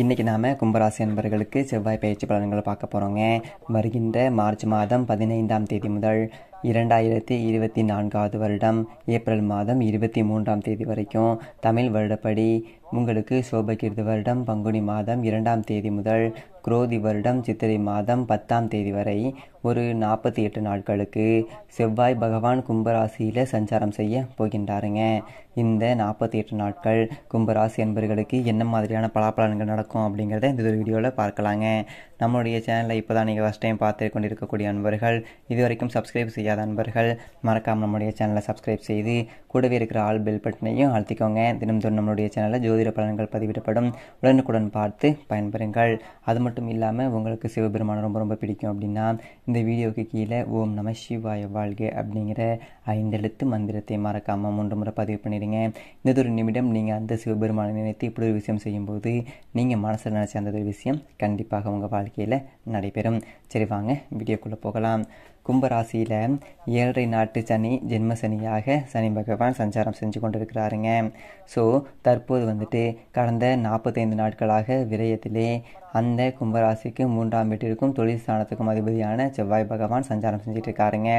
இன்றைக்கி நாம் கும்பராசி அன்பர்களுக்கு செவ்வாய் பயிற்சி பலன்களை பார்க்க போகிறோங்க வருகின்ற மார்ச் மாதம் பதினைந்தாம் தேதி முதல் இரண்டாயிரத்தி இருபத்தி நான்காவது வருடம் ஏப்ரல் மாதம் இருபத்தி மூன்றாம் தேதி வரைக்கும் தமிழ் வருடப்படி உங்களுக்கு சோபகிருது வருடம் பங்குனி மாதம் இரண்டாம் தேதி முதல் குரோதி வருடம் சித்திரை மாதம் பத்தாம் தேதி வரை ஒரு நாற்பத்தி எட்டு நாட்களுக்கு செவ்வாய் பகவான் கும்பராசியில் சஞ்சாரம் செய்ய போகின்றாருங்க இந்த நாற்பத்தி எட்டு நாட்கள் கும்பராசி என்பர்களுக்கு என்ன மாதிரியான பலாபலன்கள் நடக்கும் அப்படிங்கிறத இந்த ஒரு வீடியோவில் பார்க்கலாங்க நம்மளுடைய சேனலை இப்போ தான் நீங்கள் ஃபஸ்ட் டைம் பார்த்து கொண்டிருக்கக்கூடிய அன்பர்கள் இதுவரைக்கும் சப்ஸ்கிரைப் செய்ய தெரியாத அன்பர்கள் மறக்காமல் நம்முடைய சேனலை சப்ஸ்கிரைப் செய்து கூடவே இருக்கிற ஆல் பெல் பட்டனையும் அழுத்திக்கோங்க தினம்தோறும் நம்மளுடைய சேனலில் ஜோதிட பலன்கள் பதிவிடப்படும் உடனுக்குடன் பார்த்து பயன்பெறுங்கள் அது மட்டும் இல்லாமல் உங்களுக்கு சிவபெருமானம் ரொம்ப ரொம்ப பிடிக்கும் அப்படின்னா இந்த வீடியோவுக்கு கீழே ஓம் நம சிவாய வாழ்க அப்படிங்கிற ஐந்தெழுத்து மந்திரத்தை மறக்காமல் மூன்று முறை பதிவு பண்ணிடுங்க ஒரு நிமிடம் நீங்கள் அந்த சிவபெருமானை நினைத்து இப்படி ஒரு விஷயம் செய்யும்போது நீங்கள் மனசில் நினச்ச அந்த ஒரு விஷயம் கண்டிப்பாக உங்கள் வாழ்க்கையில் நடைபெறும் சரி வாங்க வீடியோக்குள்ளே போகலாம் கும்பராசியில் ஏழரை நாட்டு சனி ஜென்ம சனியாக சனி பகவான் சஞ்சாரம் செஞ்சு கொண்டிருக்கிறாருங்க ஸோ தற்போது வந்துட்டு கடந்த நாற்பத்தைந்து நாட்களாக விரயத்திலே அந்த கும்பராசிக்கு மூன்றாம் வீட்டிற்கும் தொழில் ஸ்தானத்துக்கும் அதிபதியான செவ்வாய் பகவான் சஞ்சாரம் செஞ்சுட்டு இருக்காருங்க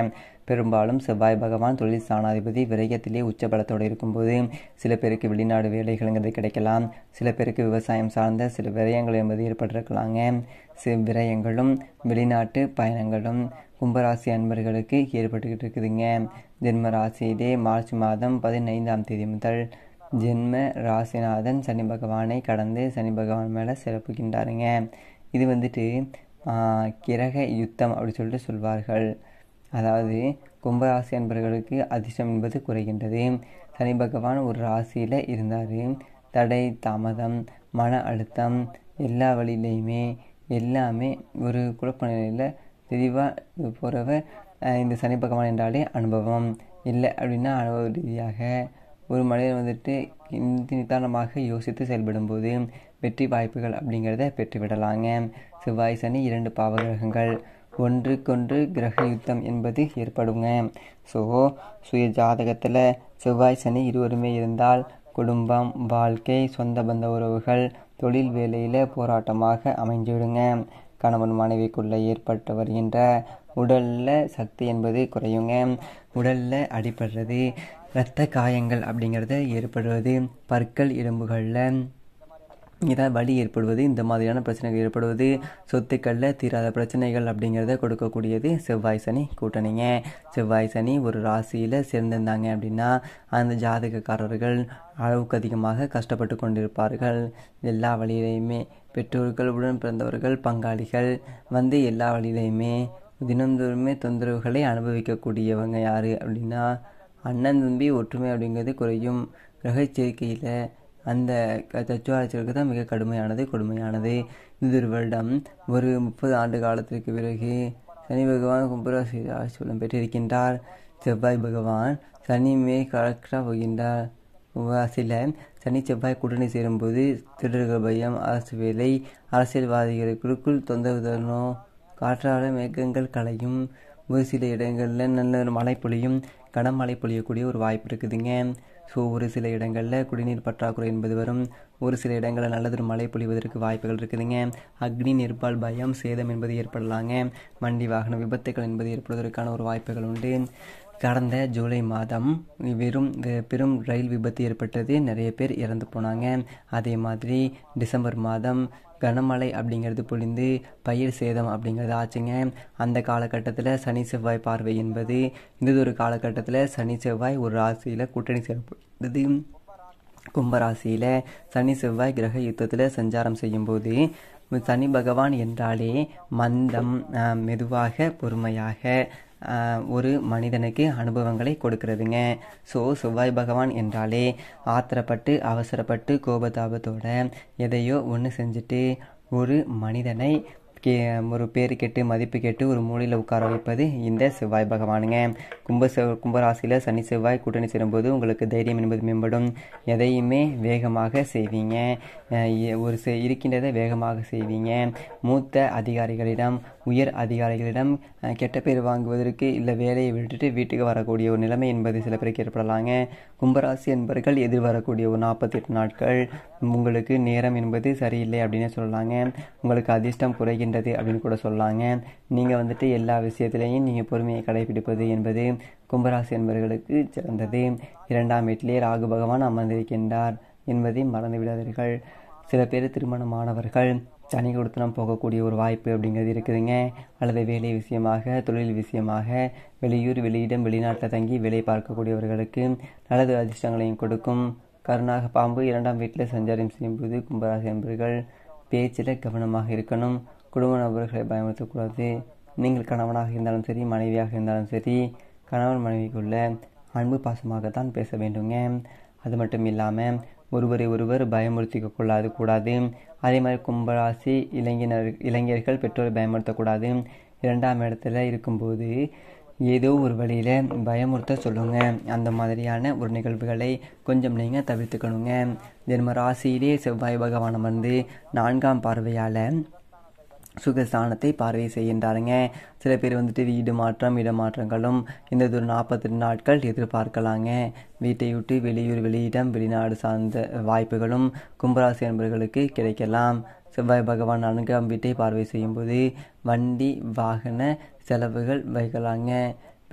பெரும்பாலும் செவ்வாய் பகவான் தொழில் ஸ்தானாதிபதி விரயத்திலே உச்சபலத்தோடு இருக்கும்போது சில பேருக்கு வெளிநாடு வேலைகள்ங்கிறது கிடைக்கலாம் சில பேருக்கு விவசாயம் சார்ந்த சில விரயங்கள் என்பது ஏற்பட்டிருக்கலாங்க சில விரயங்களும் வெளிநாட்டு பயணங்களும் கும்பராசி அன்பர்களுக்கு ஏற்பட்டுக்கிட்டு இருக்குதுங்க ஜென்ம ராசியிலே மார்ச் மாதம் பதினைந்தாம் தேதி முதல் ஜென்ம ராசிநாதன் சனி பகவானை கடந்து சனி பகவான் மேலே சிறப்புகின்றாருங்க இது வந்துட்டு கிரக யுத்தம் அப்படி சொல்லிட்டு சொல்வார்கள் அதாவது கும்பராசி அன்பர்களுக்கு அதிர்ஷ்டம் என்பது குறைகின்றது சனி பகவான் ஒரு ராசியில் இருந்தார் தடை தாமதம் மன அழுத்தம் எல்லா வழியிலையுமே எல்லாமே ஒரு குழப்ப நிலையில் தெளிவாக போகிறவ இந்த சனி பகவான் என்றாலே அனுபவம் இல்லை அப்படின்னா அனுபவ ரீதியாக ஒரு மனிதன் வந்துட்டு இந்த நிதானமாக யோசித்து செயல்படும்போது வெற்றி வாய்ப்புகள் அப்படிங்கிறத பெற்றுவிடலாங்க செவ்வாய் சனி இரண்டு பாவகிரகங்கள் ஒன்றுக்கொன்று கிரக யுத்தம் என்பது ஏற்படுங்க ஸோ சுய ஜாதகத்தில் செவ்வாய் சனி இருவருமே இருந்தால் குடும்பம் வாழ்க்கை சொந்த பந்த உறவுகள் தொழில் வேலையில் போராட்டமாக அமைஞ்சிடுங்க கணவன் மனைவிக்குள்ளே ஏற்பட்டு வருகின்ற உடலில் சக்தி என்பது குறையுங்க உடலில் அடிபடுறது இரத்த காயங்கள் அப்படிங்கிறது ஏற்படுவது பற்கள் எலும்புகளில் இதான் வலி ஏற்படுவது இந்த மாதிரியான பிரச்சனைகள் ஏற்படுவது சொத்துக்களில் தீராத பிரச்சனைகள் அப்படிங்கிறத கொடுக்கக்கூடியது செவ்வாய் சனி கூட்டணிங்க செவ்வாய் சனி ஒரு ராசியில் சேர்ந்திருந்தாங்க அப்படின்னா அந்த ஜாதகக்காரர்கள் அளவுக்கு அதிகமாக கஷ்டப்பட்டு கொண்டிருப்பார்கள் எல்லா வழியிலையுமே பெற்றோர்கள் உடன் பிறந்தவர்கள் பங்காளிகள் வந்து எல்லா வழியிலையுமே தினந்தோறுமே தொந்தரவுகளை அனுபவிக்கக்கூடியவங்க யார் அப்படின்னா அண்ணன் தம்பி ஒற்றுமை அப்படிங்கிறது குறையும் கிரகச்சேர்க்கையில் அந்த தச்சுவாரச்சலுக்கு தான் மிக கடுமையானது கொடுமையானது இது வருடம் ஒரு முப்பது ஆண்டு காலத்திற்கு பிறகு சனி பகவான் கும்பராசி ஆட்சி பெற்றிருக்கின்றார் செவ்வாய் பகவான் சனி மே கலக்டராக போகின்றார் சில சனி செவ்வாய் கூட்டணி சேரும்போது திருடர்கள் பயம் அரசு வேலை அரசியல்வாதிகளுக்குள் தொந்தரவுதனோ தரணும் காற்றாட மேகங்கள் கலையும் ஒரு சில இடங்களில் நல்ல ஒரு மழை பொழியும் கனமழை பொழியக்கூடிய ஒரு வாய்ப்பு இருக்குதுங்க ஸோ ஒரு சில இடங்களில் குடிநீர் பற்றாக்குறை என்பது வரும் ஒரு சில இடங்களில் நல்லதொரு மழை பொழிவதற்கு வாய்ப்புகள் இருக்குதுங்க அக்னி நெருப்பால் பயம் சேதம் என்பது ஏற்படலாங்க வண்டி வாகன விபத்துகள் என்பது ஏற்படுவதற்கான ஒரு வாய்ப்புகள் உண்டு கடந்த ஜூலை மாதம் வெறும் பெரும் ரயில் விபத்து ஏற்பட்டது நிறைய பேர் இறந்து போனாங்க அதே மாதிரி டிசம்பர் மாதம் கனமழை அப்படிங்கிறது பொழிந்து பயிர் சேதம் அப்படிங்கிறது ஆச்சுங்க அந்த காலகட்டத்தில் சனி செவ்வாய் பார்வை என்பது இந்த ஒரு காலகட்டத்தில் சனி செவ்வாய் ஒரு ராசியில் கூட்டணி சேர்ப்பது கும்பராசியில் சனி செவ்வாய் கிரக யுத்தத்தில் சஞ்சாரம் செய்யும்போது சனி பகவான் என்றாலே மந்தம் மெதுவாக பொறுமையாக ஒரு மனிதனுக்கு அனுபவங்களை கொடுக்கறதுங்க ஸோ செவ்வாய் பகவான் என்றாலே ஆத்திரப்பட்டு அவசரப்பட்டு கோபதாபத்தோட எதையோ ஒன்று செஞ்சுட்டு ஒரு மனிதனை கே ஒரு பேர் கேட்டு மதிப்பு கேட்டு ஒரு மூலையில் உட்கார வைப்பது இந்த செவ்வாய் பகவானுங்க கும்ப கும்பராசியில் சனி செவ்வாய் கூட்டணி சேரும்போது உங்களுக்கு தைரியம் என்பது மேம்படும் எதையுமே வேகமாக செய்வீங்க ஒரு இருக்கின்றதை வேகமாக செய்வீங்க மூத்த அதிகாரிகளிடம் உயர் அதிகாரிகளிடம் கெட்ட பேர் வாங்குவதற்கு இல்லை வேலையை விட்டுட்டு வீட்டுக்கு வரக்கூடிய ஒரு நிலைமை என்பது சில பேருக்கு ஏற்படலாங்க கும்பராசி என்பர்கள் எதிர்வரக்கூடிய ஒரு நாற்பத்தி எட்டு நாட்கள் உங்களுக்கு நேரம் என்பது சரியில்லை அப்படின்னு சொல்லலாங்க உங்களுக்கு அதிர்ஷ்டம் குறைகின்றது அப்படின்னு கூட சொல்லாங்க நீங்கள் வந்துட்டு எல்லா விஷயத்திலையும் நீங்கள் பொறுமையை கடைபிடிப்பது என்பது கும்பராசி என்பவர்களுக்கு சிறந்தது இரண்டாம் வீட்டிலே ராகு பகவான் அமர்ந்திருக்கின்றார் என்பதை மறந்து சில பேர் திருமணமானவர்கள் சனி கொடுத்து நாம் போகக்கூடிய ஒரு வாய்ப்பு அப்படிங்கிறது இருக்குதுங்க அல்லது வேலை விஷயமாக தொழில் விஷயமாக வெளியூர் வெளியிடம் வெளிநாட்டில் தங்கி வேலை பார்க்கக்கூடியவர்களுக்கு நல்லது அதிர்ஷ்டங்களையும் கொடுக்கும் கருணாக பாம்பு இரண்டாம் வீட்டில் சஞ்சாரம் செய்யும்போது கும்பராசி என்பர்கள் பேச்சில் கவனமாக இருக்கணும் குடும்ப நபர்களை பயமுறுத்தக்கூடாது நீங்கள் கணவனாக இருந்தாலும் சரி மனைவியாக இருந்தாலும் சரி கணவன் மனைவிக்குள்ள அன்பு பாசமாக தான் பேச வேண்டுங்க அது மட்டும் இல்லாமல் ஒருவரை ஒருவர் பயமுறுத்திக்க கொள்ளாது கூடாது அதே மாதிரி கும்பராசி இளைஞர் இளைஞர்கள் பெற்றோரை பயமுறுத்தக்கூடாது இரண்டாம் இடத்துல இருக்கும்போது ஏதோ ஒரு வழியில் பயமுறுத்த சொல்லுங்கள் அந்த மாதிரியான ஒரு நிகழ்வுகளை கொஞ்சம் நீங்கள் தவிர்த்துக்கணுங்க ஜென்ம ராசியிலே செவ்வாய் பகவான் வந்து நான்காம் பார்வையால் சுகஸ்தானத்தை பார்வை செய்கின்றாருங்க சில பேர் வந்துட்டு வீடு மாற்றம் இடமாற்றங்களும் இந்த ஒரு நாற்பத்தி ரெண்டு நாட்கள் எதிர்பார்க்கலாங்க வீட்டை விட்டு வெளியூர் வெளியிடம் வெளிநாடு சார்ந்த வாய்ப்புகளும் கும்பராசி என்பவர்களுக்கு கிடைக்கலாம் செவ்வாய் பகவான் நான்காம் வீட்டை பார்வை செய்யும்போது வண்டி வாகன செலவுகள் வைக்கலாங்க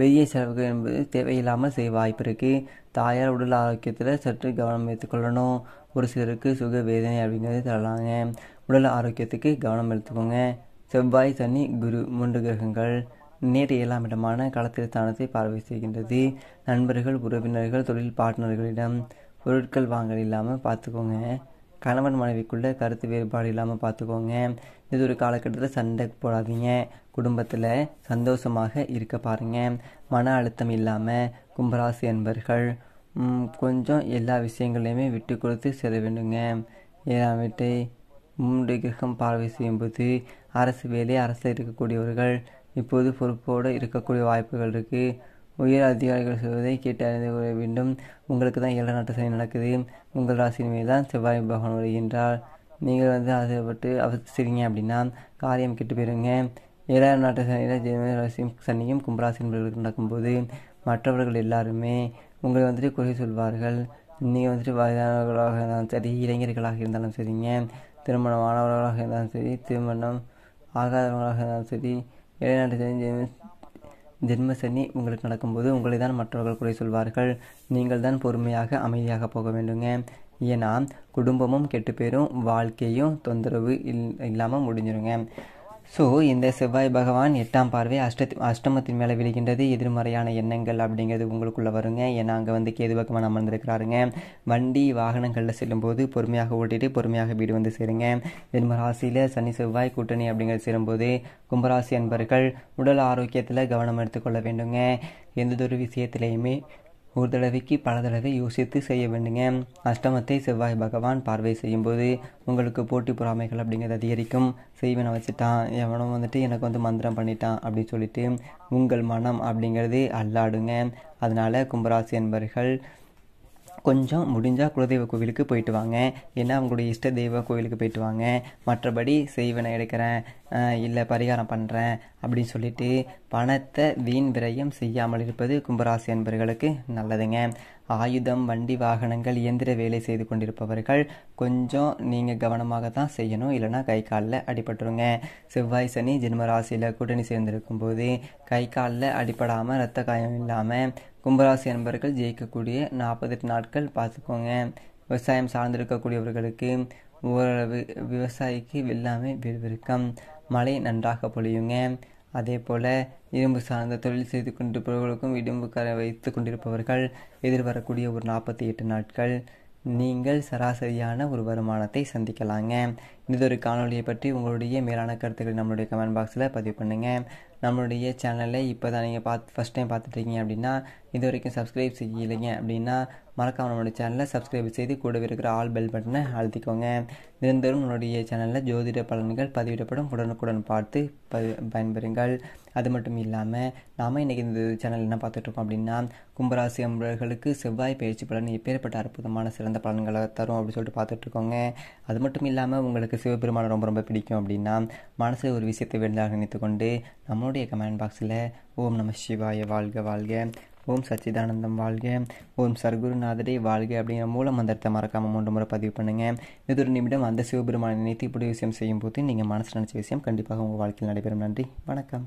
பெரிய செலவுகள் என்பது தேவையில்லாமல் செய்ய வாய்ப்பு இருக்குது தாயார் உடல் ஆரோக்கியத்தில் சற்று கவனம் எடுத்துக்கொள்ளணும் ஒரு சிலருக்கு சுக வேதனை அப்படிங்கிறது தரலாங்க உடல் ஆரோக்கியத்துக்கு கவனம் எடுத்துக்கோங்க செவ்வாய் சனி குரு மூன்று கிரகங்கள் நேர் ஏழாம் இடமான களத்திர ஸ்தானத்தை பார்வை செய்கின்றது நண்பர்கள் உறவினர்கள் தொழில் பார்ட்னர்களிடம் பொருட்கள் வாங்கல் இல்லாமல் பார்த்துக்கோங்க கணவன் மனைவிக்குள்ளே கருத்து வேறுபாடு இல்லாமல் பார்த்துக்கோங்க இது ஒரு காலகட்டத்தில் சண்டை போடாதீங்க குடும்பத்தில் சந்தோஷமாக இருக்க பாருங்கள் மன அழுத்தம் இல்லாமல் கும்பராசி என்பர்கள் கொஞ்சம் எல்லா விஷயங்களையுமே விட்டு கொடுத்து செல்ல வேண்டுங்க ஏழாம் வீட்டை மூன்று கிரகம் பார்வை செய்யும்போது அரசு வேலை அரசில் இருக்கக்கூடியவர்கள் இப்போது பொறுப்போடு இருக்கக்கூடிய வாய்ப்புகள் இருக்குது உயர் அதிகாரிகள் சொல்வதை கேட்டு அறிந்து கொள்ள வேண்டும் உங்களுக்கு தான் ஏழு நாட்டு சனி நடக்குது உங்கள் ராசியின் மீது தான் செவ்வாய் பகவான் வருகின்றார் நீங்கள் வந்து ஆசைப்பட்டு அவசிரிங்க அப்படின்னா காரியம் கெட்டு போயிருங்க ஏழாயிரம் நாட்டு சனியில் ஜெயமே ராசியும் சனியும் கும்பராசி என்பவர்களுக்கு நடக்கும்போது மற்றவர்கள் எல்லாருமே உங்களை வந்துட்டு குறை சொல்வார்கள் நீங்கள் வந்துட்டு வயதானவர்களாக இருந்தாலும் சரி இளைஞர்களாக இருந்தாலும் சரிங்க திருமணம் ஆனவர்களாக இருந்தாலும் சரி திருமணம் ஆகாதவர்களாக இருந்தாலும் சரி இளைநாட்டு ஜென்ம ஜென்மசனி உங்களுக்கு நடக்கும்போது உங்களை தான் மற்றவர்கள் குறை சொல்வார்கள் நீங்கள் தான் பொறுமையாக அமைதியாக போக வேண்டுங்க ஏன்னா குடும்பமும் கெட்டு பேரும் வாழ்க்கையும் தொந்தரவு இல் இல்லாமல் முடிஞ்சிருங்க ஸோ இந்த செவ்வாய் பகவான் எட்டாம் பார்வை அஷ்டத் அஷ்டமத்தின் மேலே விழுகின்றது எதிர்மறையான எண்ணங்கள் அப்படிங்கிறது உங்களுக்குள்ளே வருங்க ஏன்னா அங்கே வந்து கேது பகவான் அமர்ந்திருக்கிறாருங்க வண்டி வாகனங்களில் செல்லும்போது பொறுமையாக ஓட்டிட்டு பொறுமையாக வீடு வந்து சேருங்க ஜென்மராசியில் சனி செவ்வாய் கூட்டணி அப்படிங்கிறது சேரும்போது கும்பராசி அன்பர்கள் உடல் ஆரோக்கியத்தில் கவனம் எடுத்துக்கொள்ள வேண்டுங்க எந்ததொரு விஷயத்திலையுமே ஒரு தடவைக்கு பல தடவை யோசித்து செய்ய வேண்டுங்க அஷ்டமத்தை செவ்வாய் பகவான் பார்வை செய்யும்போது உங்களுக்கு போட்டி பொறாமைகள் அப்படிங்கிறது அதிகரிக்கும் செய்வனை வச்சுட்டான் எவனும் வந்துட்டு எனக்கு வந்து மந்திரம் பண்ணிட்டான் அப்படின்னு சொல்லிட்டு உங்கள் மனம் அப்படிங்கிறது அல்லாடுங்க அதனால் கும்பராசி என்பர்கள் கொஞ்சம் முடிஞ்சால் குலதெய்வ கோவிலுக்கு போயிட்டு வாங்க ஏன்னா அவங்களுடைய இஷ்ட தெய்வ கோவிலுக்கு போயிட்டு வாங்க மற்றபடி செய்வனை எடுக்கிறேன் இல்லை பரிகாரம் பண்ணுறேன் அப்படின்னு சொல்லிட்டு பணத்தை வீண் விரயம் செய்யாமல் இருப்பது கும்பராசி அன்பர்களுக்கு நல்லதுங்க ஆயுதம் வண்டி வாகனங்கள் இயந்திர வேலை செய்து கொண்டிருப்பவர்கள் கொஞ்சம் நீங்கள் கவனமாக தான் செய்யணும் இல்லைனா கை காலில் அடிபட்டுருங்க செவ்வாய் சனி ஜென்மராசியில் கூட்டணி சேர்ந்திருக்கும் போது கை காலில் அடிபடாமல் ரத்த காயம் இல்லாமல் கும்பராசி அன்பர்கள் ஜெயிக்கக்கூடிய நாற்பத்தெட்டு நாட்கள் பார்த்துக்கோங்க விவசாயம் சார்ந்திருக்கக்கூடியவர்களுக்கு ஓரளவு விவசாயிக்கு எல்லாமே விறுவிறுக்கம் மழை நன்றாக பொழியுங்க அதே போல் இரும்பு சார்ந்த தொழில் செய்து கொண்டிருப்பவர்களுக்கும் இடும்பு கரை வைத்து கொண்டிருப்பவர்கள் எதிர்வரக்கூடிய ஒரு நாற்பத்தி எட்டு நாட்கள் நீங்கள் சராசரியான ஒரு வருமானத்தை சந்திக்கலாங்க இதுதொரு காணொலியை பற்றி உங்களுடைய மேலான கருத்துக்களை நம்மளுடைய கமெண்ட் பாக்ஸில் பதிவு பண்ணுங்கள் நம்மளுடைய சேனலை இப்போ தான் நீங்கள் பார்த்து ஃபஸ்ட் டைம் பார்த்துட்டீங்க அப்படின்னா இது வரைக்கும் சப்ஸ்கிரைப் செய்யலைங்க அப்படின்னா மறக்காம நம்மளுடைய சேனலை சப்ஸ்கிரைப் செய்து கூடவே இருக்கிற ஆல் பெல் பட்டனை அழுத்திக்கோங்க தினந்தோறும் உங்களுடைய சேனலில் ஜோதிட பலன்கள் பதிவிடப்படும் உடனுக்குடன் பார்த்து ப பயன்பெறுங்கள் அது மட்டும் இல்லாமல் நாம் இன்றைக்கி இந்த சேனல் என்ன பார்த்துட்ருக்கோம் அப்படின்னா கும்பராசி அம்பர்களுக்கு செவ்வாய் பயிற்சி பலன் எப்பேற்பட்ட அற்புதமான சிறந்த பலன்களை தரும் அப்படின்னு சொல்லிட்டு பார்த்துட்ருக்கோங்க அது மட்டும் இல்லாமல் உங்களுக்கு சிவபெருமானை ரொம்ப ரொம்ப பிடிக்கும் அப்படின்னா மனசில் ஒரு விஷயத்தை வேண்டாக நினைத்து கொண்டு நம்மளுடைய கமெண்ட் பாக்ஸில் ஓம் நம சிவாய வாழ்க வாழ்க ஓம் சச்சிதானந்தம் வாழ்க ஓம் சர்க்குருநாதரே வாழ்க அப்படிங்கிற மூல மந்திரத்தை மறக்காமல் மூன்று முறை பதிவு பண்ணுங்கள் இது ஒரு நிமிடம் அந்த சிவபெருமானை நினைத்து இப்படி விஷயம் செய்யும்போது நீங்கள் மனசு நினச்ச விஷயம் கண்டிப்பாக உங்கள் வாழ்க்கையில் நடைபெறும் நன்றி வணக்கம்